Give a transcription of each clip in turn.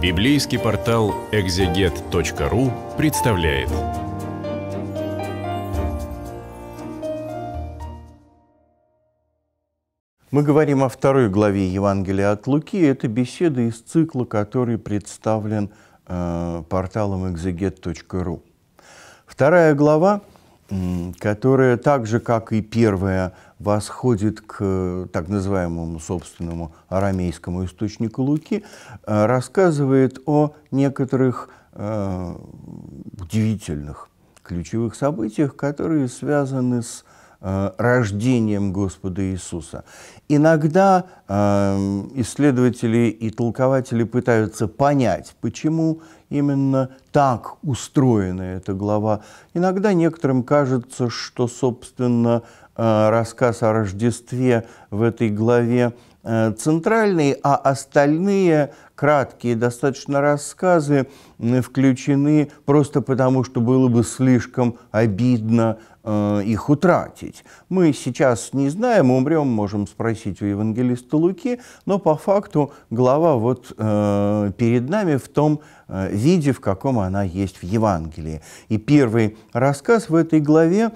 Библейский портал экзегет.ру представляет. Мы говорим о второй главе Евангелия от Луки. Это беседа из цикла, который представлен э, порталом экзегет.ру. Вторая глава которая так же, как и первая, восходит к э, так называемому собственному арамейскому источнику Луки, э, рассказывает о некоторых э, удивительных ключевых событиях, которые связаны с Э, рождением Господа Иисуса. Иногда э, исследователи и толкователи пытаются понять, почему именно так устроена эта глава. Иногда некоторым кажется, что, собственно, э, рассказ о Рождестве в этой главе э, центральный, а остальные краткие достаточно рассказы включены просто потому, что было бы слишком обидно Э, их утратить. Мы сейчас не знаем, умрем, можем спросить у евангелиста Луки, но по факту глава вот э, перед нами в том э, виде, в каком она есть в Евангелии. И первый рассказ в этой главе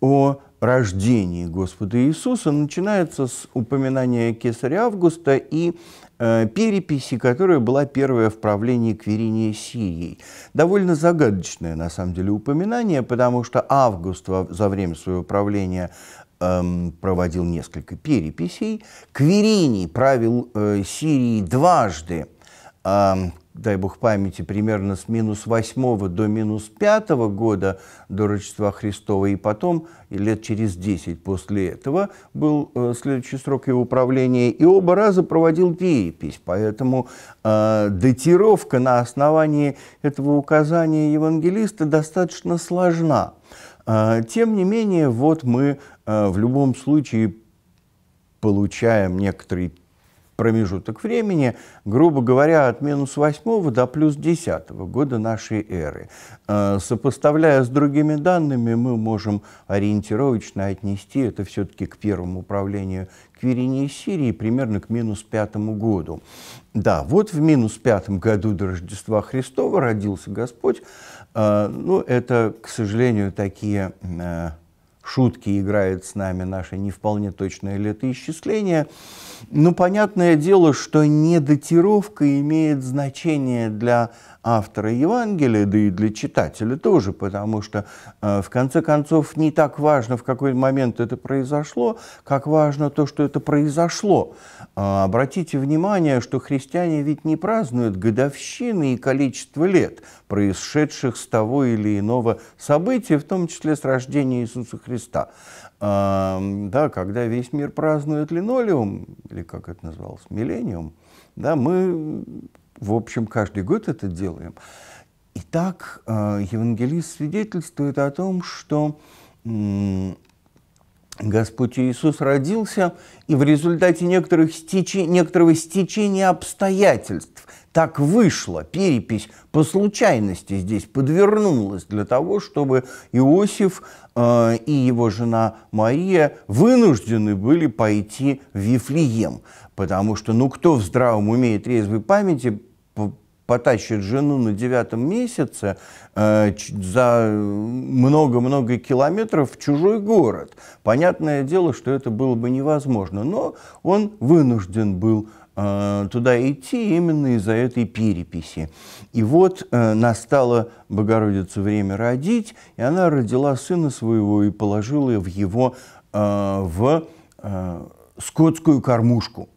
о рождении Господа Иисуса начинается с упоминания кесаря Августа и Э, переписи, которая была первая в правлении Квириния Сирией. Довольно загадочное, на самом деле, упоминание, потому что Август за время своего правления эм, проводил несколько переписей. Квириний правил э, Сирией дважды. Эм, дай бог памяти, примерно с минус 8 до минус 5 года до Рождества Христова, и потом, и лет через 10 после этого, был э, следующий срок его правления, и оба раза проводил перепись. Поэтому э, датировка на основании этого указания евангелиста достаточно сложна. Э, тем не менее, вот мы э, в любом случае получаем некоторый промежуток времени, грубо говоря, от минус 8 до плюс 10 года нашей эры. Э, сопоставляя с другими данными, мы можем ориентировочно отнести это все-таки к первому управлению Квиринии Сирии примерно к минус пятому году. Да, вот в минус пятом году до Рождества Христова родился Господь. Э, ну, это, к сожалению, такие э, шутки играет с нами наши не вполне точные летоисчисления. Но понятное дело, что недатировка имеет значение для автора Евангелия, да и для читателя тоже, потому что, э, в конце концов, не так важно, в какой момент это произошло, как важно то, что это произошло. А, обратите внимание, что христиане ведь не празднуют годовщины и количество лет, происшедших с того или иного события, в том числе с рождения Иисуса Христа. А, да, когда весь мир празднует линолеум, или как это называлось, миллениум, да, мы в общем, каждый год это делаем. Итак, э, евангелист свидетельствует о том, что Господь Иисус родился, и в результате некоторых стече... некоторого стечения обстоятельств так вышло, перепись по случайности здесь подвернулась для того, чтобы Иосиф э, и его жена Мария вынуждены были пойти в Вифлеем, потому что, ну, кто в здравом уме и трезвой памяти потащит жену на девятом месяце э, за много-много километров в чужой город. Понятное дело, что это было бы невозможно, но он вынужден был э, туда идти именно из-за этой переписи. И вот э, настало Богородице время родить, и она родила сына своего и положила его э, в э, скотскую кормушку.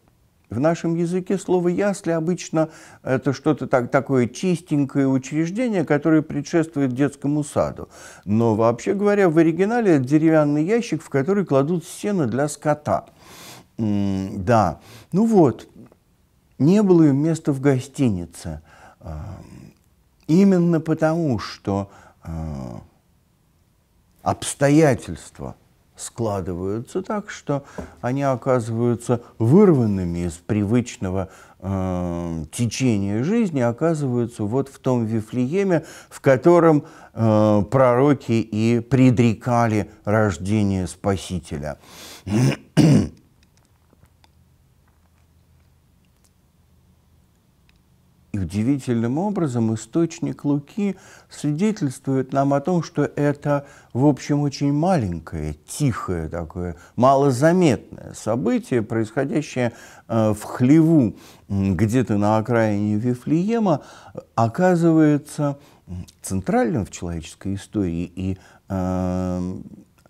В нашем языке слово «ясли» обычно э, это что-то так, такое чистенькое учреждение, которое предшествует детскому саду. Но вообще говоря, в оригинале это деревянный ящик, в который кладут сено для скота. М да, ну вот, не было им места в гостинице. Э, именно потому, что э, обстоятельства – складываются так, что они оказываются вырванными из привычного э, течения жизни, оказываются вот в том Вифлееме, в котором э, пророки и предрекали рождение Спасителя. И удивительным образом источник Луки свидетельствует нам о том, что это, в общем, очень маленькое, тихое такое, малозаметное событие, происходящее э, в хлеву, где-то на окраине Вифлеема, оказывается центральным в человеческой истории. И э,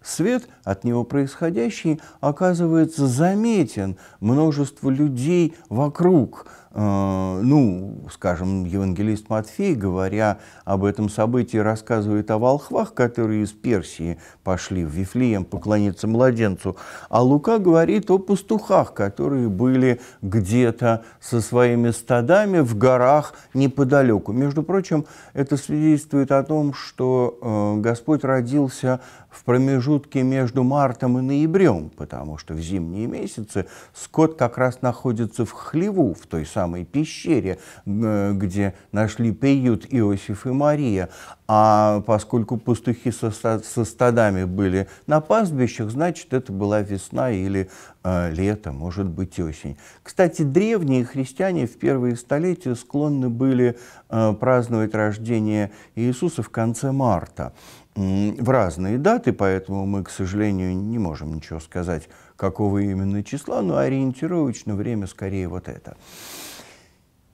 свет – от него происходящий оказывается заметен множество людей вокруг. Э, ну, скажем, евангелист Матфей, говоря об этом событии, рассказывает о волхвах, которые из Персии пошли в Вифлеем поклониться младенцу, а Лука говорит о пастухах, которые были где-то со своими стадами в горах неподалеку. Между прочим, это свидетельствует о том, что э, Господь родился в промежутке между между мартом и ноябрем, потому что в зимние месяцы скот как раз находится в хлеву, в той самой пещере, э, где нашли приют Иосиф и Мария. А поскольку пастухи со, со стадами были на пастбищах, значит, это была весна или э, лето, может быть, осень. Кстати, древние христиане в первые столетия склонны были э, праздновать рождение Иисуса в конце марта в разные даты, поэтому мы, к сожалению, не можем ничего сказать, какого именно числа, но ориентировочно время скорее вот это.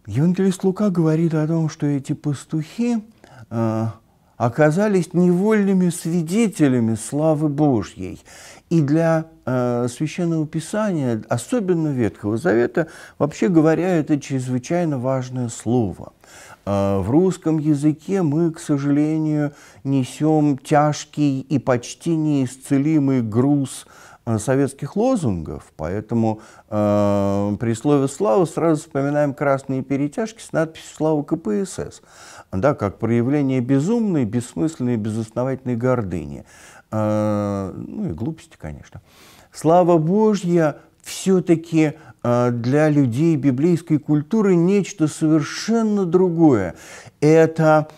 Евангелист Лука говорит о том, что эти пастухи э, оказались невольными свидетелями славы Божьей. И для э, священного писания, особенно Ветхого Завета, вообще говоря, это чрезвычайно важное слово. Э, в русском языке мы, к сожалению, несем тяжкий и почти неисцелимый груз э, советских лозунгов, поэтому э, при слове «слава» сразу вспоминаем красные перетяжки с надписью «Слава КПСС», да, как проявление безумной, бессмысленной, безосновательной гордыни. Э, ну и глупости, конечно. Слава Божья все-таки э, для людей библейской культуры нечто совершенно другое. Это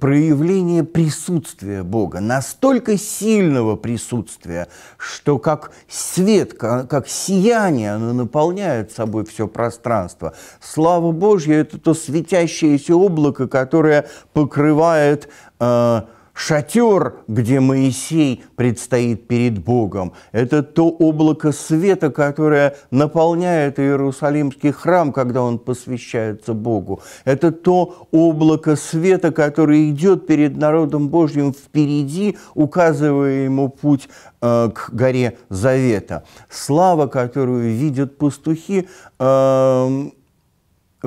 проявление присутствия Бога, настолько сильного присутствия, что как свет, как сияние, оно наполняет собой все пространство. Слава Божья – это то светящееся облако, которое покрывает э, Шатер, где Моисей предстоит перед Богом, это то облако света, которое наполняет Иерусалимский храм, когда он посвящается Богу. Это то облако света, которое идет перед народом Божьим впереди, указывая ему путь э, к горе Завета. Слава, которую видят пастухи, э,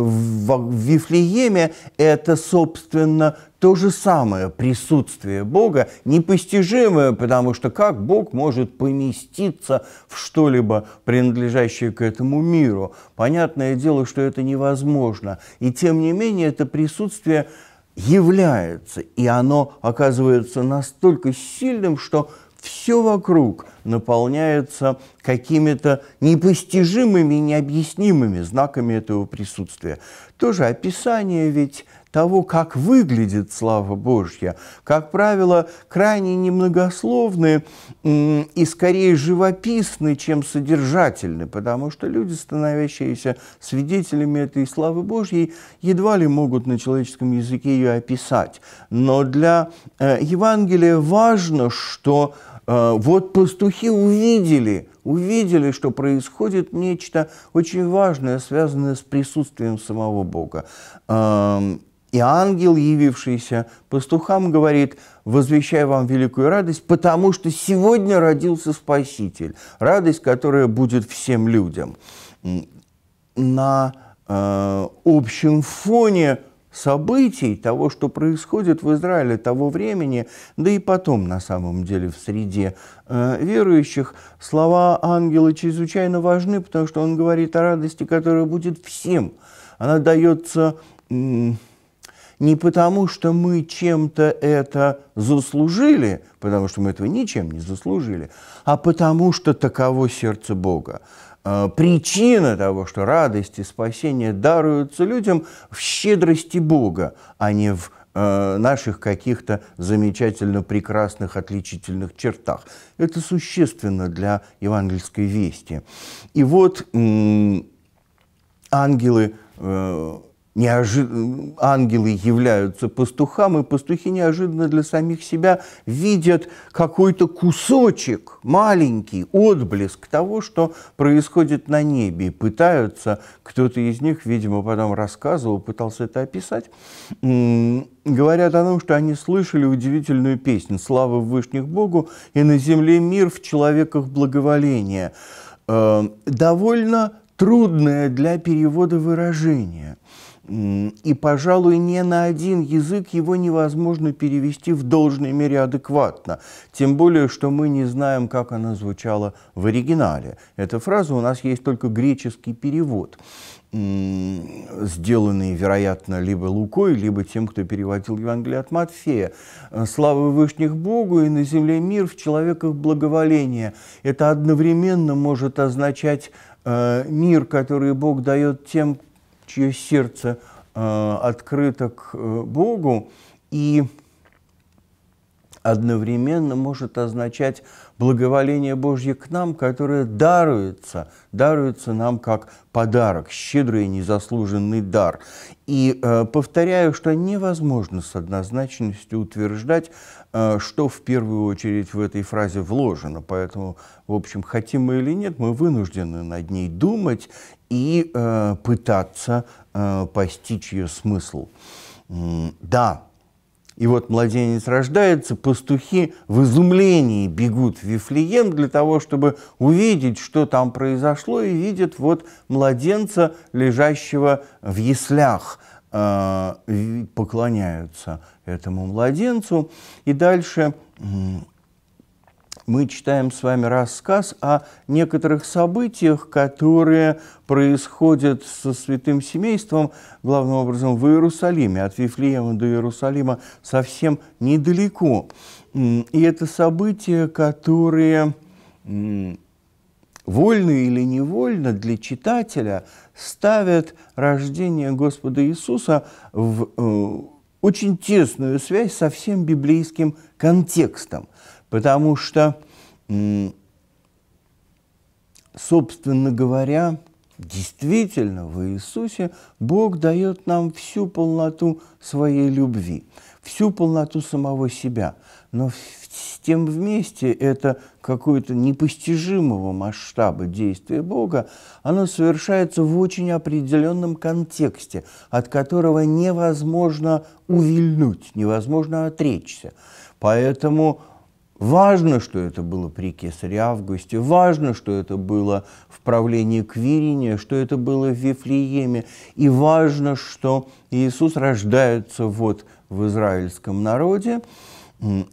в Вифлееме это, собственно, то же самое присутствие Бога, непостижимое, потому что как Бог может поместиться в что-либо, принадлежащее к этому миру? Понятное дело, что это невозможно. И тем не менее это присутствие является, и оно оказывается настолько сильным, что все вокруг наполняется какими-то непостижимыми, необъяснимыми знаками этого присутствия тоже описание ведь того, как выглядит слава Божья. Как правило, крайне немногословны и скорее живописны, чем содержательны, потому что люди, становящиеся свидетелями этой славы Божьей, едва ли могут на человеческом языке ее описать. Но для э, Евангелия важно, что э, вот пастухи увидели – увидели, что происходит нечто очень важное, связанное с присутствием самого Бога. И ангел, явившийся пастухам, говорит, возвещаю вам великую радость, потому что сегодня родился Спаситель, радость, которая будет всем людям. На э, общем фоне событий, того, что происходит в Израиле того времени, да и потом, на самом деле, в среде э, верующих, слова ангела чрезвычайно важны, потому что он говорит о радости, которая будет всем. Она дается... Э, не потому, что мы чем-то это заслужили, потому что мы этого ничем не заслужили, а потому что таково сердце Бога. А, причина того, что радость и спасение даруются людям в щедрости Бога, а не в а, наших каких-то замечательно прекрасных отличительных чертах. Это существенно для евангельской вести. И вот ангелы э, неожи... ангелы являются пастухам, и пастухи неожиданно для самих себя видят какой-то кусочек, маленький отблеск того, что происходит на небе, и пытаются, кто-то из них, видимо, потом рассказывал, пытался это описать, говорят о том, что они слышали удивительную песнь «Слава Вышних Богу» и «На земле мир в человеках благоволение». Э, довольно трудное для перевода выражение – и, пожалуй, ни на один язык его невозможно перевести в должной мере адекватно. Тем более, что мы не знаем, как она звучала в оригинале. Эта фраза у нас есть только греческий перевод, сделанный, вероятно, либо Лукой, либо тем, кто переводил Евангелие от Матфея. Э, «Слава Вышних Богу и на земле мир, в человеках благоволение». Это одновременно может означать э, мир, который Бог дает тем, чье сердце э, открыто к э, Богу, и одновременно может означать благоволение Божье к нам, которое даруется, даруется нам как подарок, щедрый и незаслуженный дар. И э, повторяю, что невозможно с однозначностью утверждать, э, что в первую очередь в этой фразе вложено. Поэтому, в общем, хотим мы или нет, мы вынуждены над ней думать и э, пытаться э, постичь ее смысл. Да, и вот младенец рождается, пастухи в изумлении бегут в Вифлеем для того, чтобы увидеть, что там произошло, и видят вот младенца, лежащего в яслях, э, поклоняются этому младенцу. И дальше мы читаем с вами рассказ о некоторых событиях, которые происходят со святым семейством, главным образом в Иерусалиме, от Вифлеема до Иерусалима совсем недалеко. И это события, которые вольно или невольно для читателя ставят рождение Господа Иисуса в э, очень тесную связь со всем библейским контекстом. Потому что, собственно говоря, действительно в Иисусе Бог дает нам всю полноту своей любви, всю полноту самого себя. Но с тем вместе это какое-то непостижимого масштаба действия Бога, оно совершается в очень определенном контексте, от которого невозможно увильнуть, невозможно отречься. Поэтому Важно, что это было при Кесаре Августе, важно, что это было в правлении Квириния, что это было в Вифлееме, и важно, что Иисус рождается вот в израильском народе,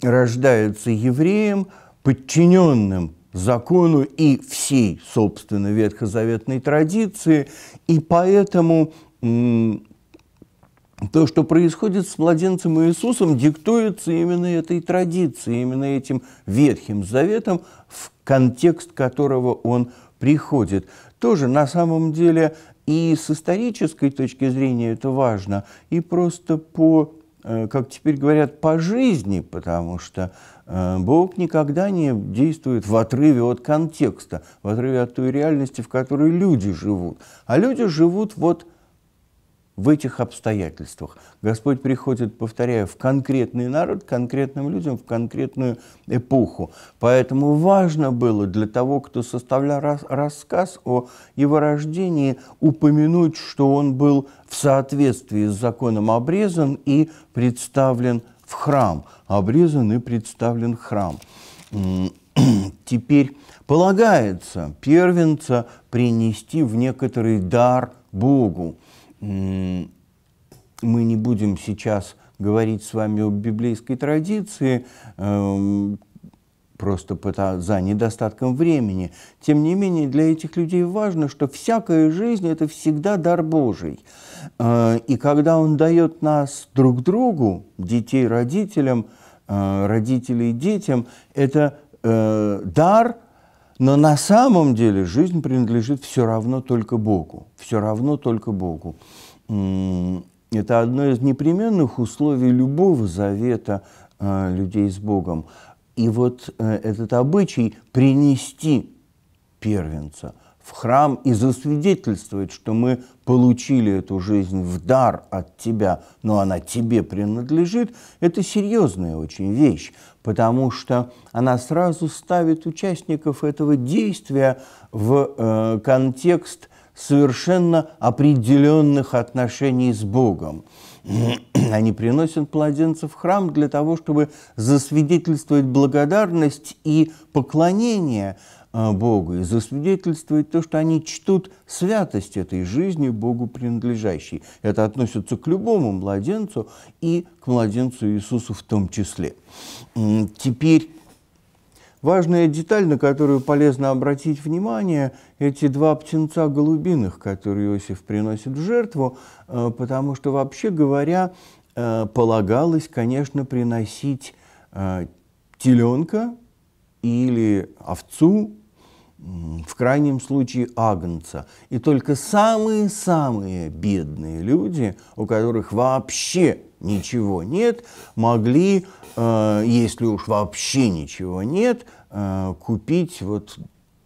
рождается евреем, подчиненным закону и всей, собственно, ветхозаветной традиции, и поэтому то, что происходит с младенцем Иисусом, диктуется именно этой традицией, именно этим Ветхим Заветом, в контекст которого он приходит. Тоже на самом деле и с исторической точки зрения это важно, и просто по, э, как теперь говорят, по жизни, потому что э, Бог никогда не действует в отрыве от контекста, в отрыве от той реальности, в которой люди живут. А люди живут вот в этих обстоятельствах. Господь приходит, повторяю, в конкретный народ, конкретным людям, в конкретную эпоху. Поэтому важно было для того, кто составлял рассказ о его рождении, упомянуть, что он был в соответствии с законом обрезан и представлен в храм. Обрезан и представлен в храм. Теперь полагается первенца принести в некоторый дар Богу мы не будем сейчас говорить с вами о библейской традиции, эм, просто за недостатком времени. Тем не менее, для этих людей важно, что всякая жизнь – это всегда дар Божий. Э, и когда Он дает нас друг другу, детей родителям, э, родителей детям, это э, дар – но на самом деле жизнь принадлежит все равно только Богу. Все равно только Богу. Это одно из непременных условий любого завета э, людей с Богом. И вот э, этот обычай принести первенца – в храм и засвидетельствовать, что мы получили эту жизнь в дар от тебя, но она тебе принадлежит, это серьезная очень вещь, потому что она сразу ставит участников этого действия в э, контекст совершенно определенных отношений с Богом. Они приносят младенцев в храм для того, чтобы засвидетельствовать благодарность и поклонение а, Богу и засвидетельствует то, что они чтут святость этой жизни Богу принадлежащей. Это относится к любому младенцу и к младенцу Иисусу в том числе. Теперь важная деталь, на которую полезно обратить внимание, эти два птенца голубиных, которые Иосиф приносит в жертву, а, потому что, вообще говоря, а, полагалось, конечно, приносить теленка или овцу, в крайнем случае агнца. И только самые-самые бедные люди, у которых вообще ничего нет, могли, э, если уж вообще ничего нет, э, купить вот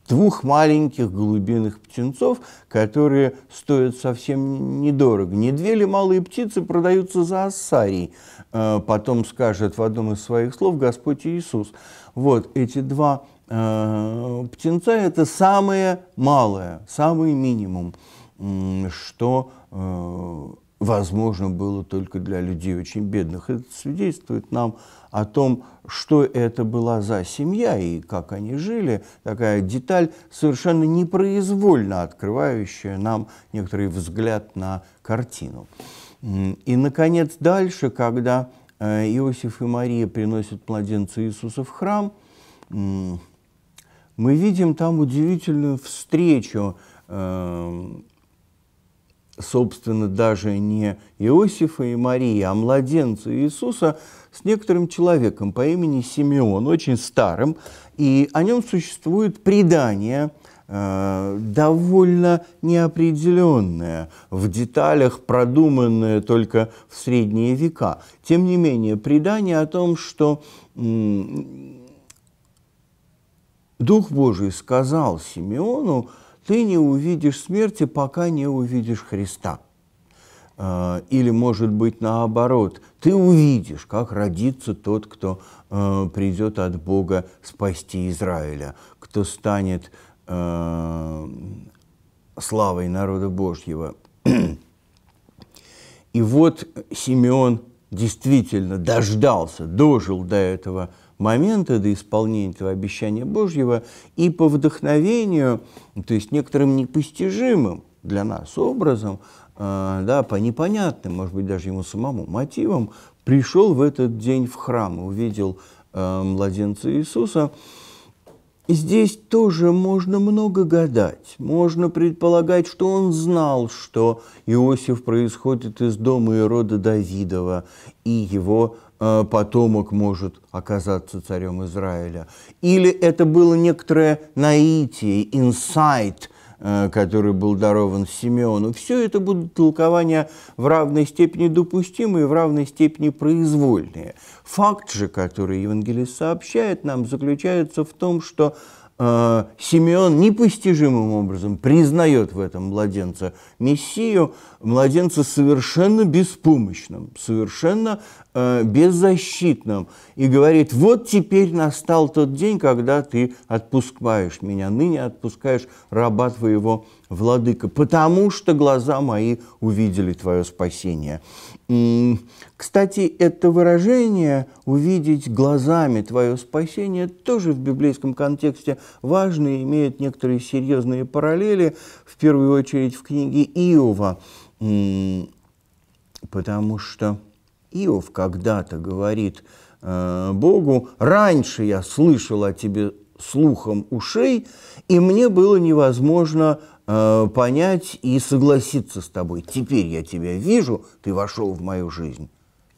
двух маленьких голубиных птенцов, которые стоят совсем недорого. Не две ли малые птицы продаются за ассарий? Э, потом скажет в одном из своих слов Господь Иисус. Вот эти два Э, птенца – это самое малое, самый минимум, что э, возможно было только для людей очень бедных. Это свидетельствует нам о том, что это была за семья и как они жили. Такая деталь, совершенно непроизвольно открывающая нам некоторый взгляд на картину. И, наконец, дальше, когда э, Иосиф и Мария приносят младенца Иисуса в храм, мы видим там удивительную встречу, э, собственно, даже не Иосифа и Марии, а младенца Иисуса с некоторым человеком по имени Симеон, очень старым, и о нем существует предание э, – довольно неопределенное в деталях продуманное только в средние века. Тем не менее, предание о том, что Дух Божий сказал Симеону, ты не увидишь смерти, пока не увидишь Христа. А, или, может быть, наоборот, ты увидишь, как родится тот, кто а, придет от Бога спасти Израиля, кто станет а, славой народа Божьего. И вот Симеон действительно дождался, дожил до этого момента, до исполнения этого обещания Божьего, и по вдохновению, то есть некоторым непостижимым для нас образом, э, да, по непонятным, может быть, даже ему самому мотивам, пришел в этот день в храм увидел э, младенца Иисуса, Здесь тоже можно много гадать. Можно предполагать, что он знал, что Иосиф происходит из дома и рода Давидова, и его э, потомок может оказаться царем Израиля. Или это было некоторое наитие, инсайт Э, который был дарован Симеону, все это будут толкования в равной степени допустимые, в равной степени произвольные. Факт же, который Евангелие сообщает нам, заключается в том, что Э, Симеон непостижимым образом признает в этом младенца Мессию, младенца совершенно беспомощным, совершенно э, беззащитным, и говорит, вот теперь настал тот день, когда ты отпускаешь меня, ныне отпускаешь раба твоего владыка, потому что глаза мои увидели твое спасение. Кстати, это выражение «увидеть глазами твое спасение» тоже в библейском контексте важно и имеет некоторые серьезные параллели, в первую очередь в книге Иова, потому что Иов когда-то говорит э, Богу, «Раньше я слышал о тебе слухом ушей, и мне было невозможно Э, понять и согласиться с тобой. Теперь я тебя вижу, ты вошел в мою жизнь,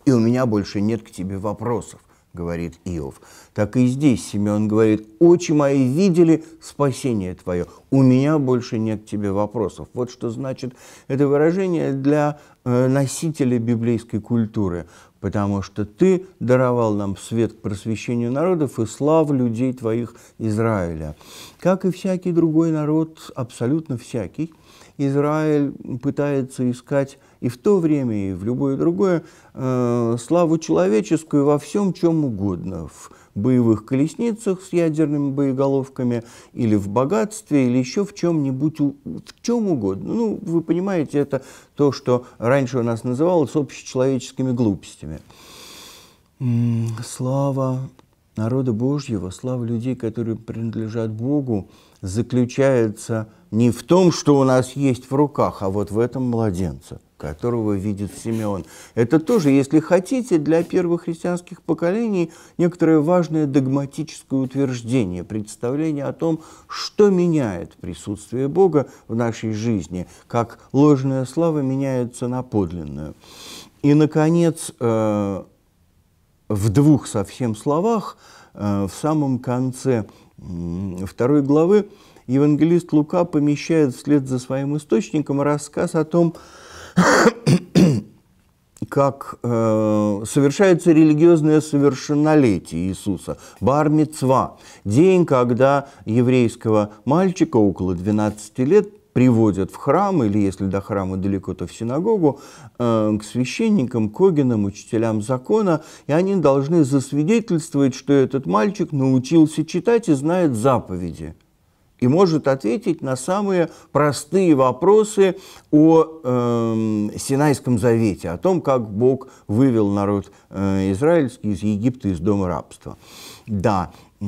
и у меня больше нет к тебе вопросов, говорит Иов. Так и здесь Симеон говорит, очи мои видели спасение твое, у меня больше нет к тебе вопросов. Вот что значит это выражение для э, носителя библейской культуры потому что Ты даровал нам свет к просвещению народов и славу людей Твоих Израиля. Как и всякий другой народ, абсолютно всякий, Израиль пытается искать и в то время, и в любое другое, э, славу человеческую во всем чем угодно, в боевых колесницах с ядерными боеголовками, или в богатстве, или еще в чем-нибудь, в чем угодно. Ну, вы понимаете, это то, что раньше у нас называлось общечеловеческими глупостями. Слава народа Божьего, слава людей, которые принадлежат Богу, заключается не в том, что у нас есть в руках, а вот в этом младенце – которого видит Симеон. Это тоже, если хотите, для первых христианских поколений некоторое важное догматическое утверждение, представление о том, что меняет присутствие Бога в нашей жизни, как ложная слава меняется на подлинную. И, наконец, э, в двух совсем словах, э, в самом конце второй главы, евангелист Лука помещает вслед за своим источником рассказ о том, как э, совершается религиозное совершеннолетие Иисуса, бар мицва, день, когда еврейского мальчика около 12 лет приводят в храм, или если до храма далеко, то в синагогу, э, к священникам, когинам, учителям закона, и они должны засвидетельствовать, что этот мальчик научился читать и знает заповеди – и может ответить на самые простые вопросы о э, Синайском завете, о том, как Бог вывел народ э, израильский из Египта, из дома рабства. Да, э,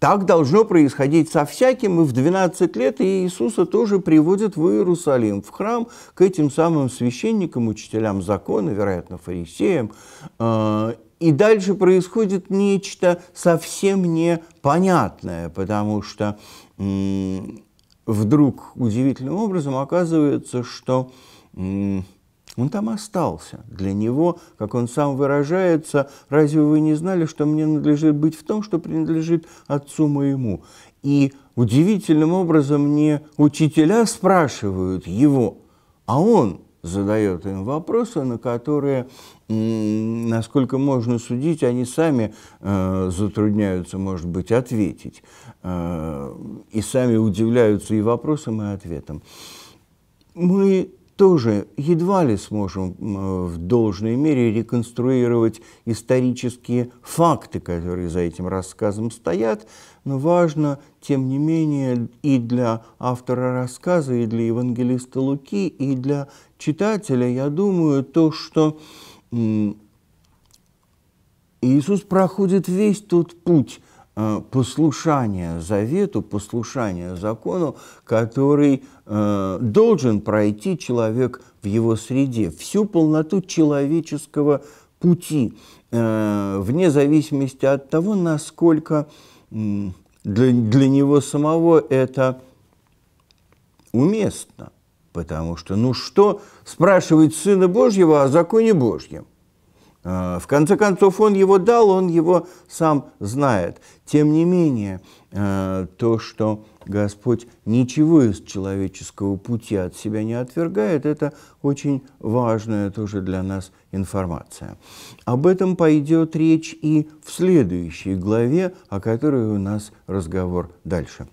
так должно происходить со всяким, и в 12 лет Иисуса тоже приводят в Иерусалим, в храм, к этим самым священникам, учителям закона, вероятно, фарисеям, э, и дальше происходит нечто совсем непонятное, потому что вдруг удивительным образом оказывается, что он там остался. Для него, как он сам выражается, разве вы не знали, что мне надлежит быть в том, что принадлежит отцу моему? И удивительным образом мне учителя спрашивают его, а он задает им вопросы, на которые, насколько можно судить, они сами э, затрудняются, может быть, ответить. Э, и сами удивляются и вопросам, и ответам. Мы тоже едва ли сможем в должной мере реконструировать исторические факты, которые за этим рассказом стоят, но важно, тем не менее, и для автора рассказа, и для евангелиста Луки, и для читателя, я думаю, то, что Иисус проходит весь тот путь э, послушания завету, послушания закону, который э, должен пройти человек в его среде, всю полноту человеческого пути, э, вне зависимости от того, насколько для, для него самого это уместно – Потому что, ну что спрашивает Сына Божьего о законе Божьем? А, в конце концов, он его дал, он его сам знает. Тем не менее, а, то, что Господь ничего из человеческого пути от себя не отвергает, это очень важная тоже для нас информация. Об этом пойдет речь и в следующей главе, о которой у нас разговор дальше.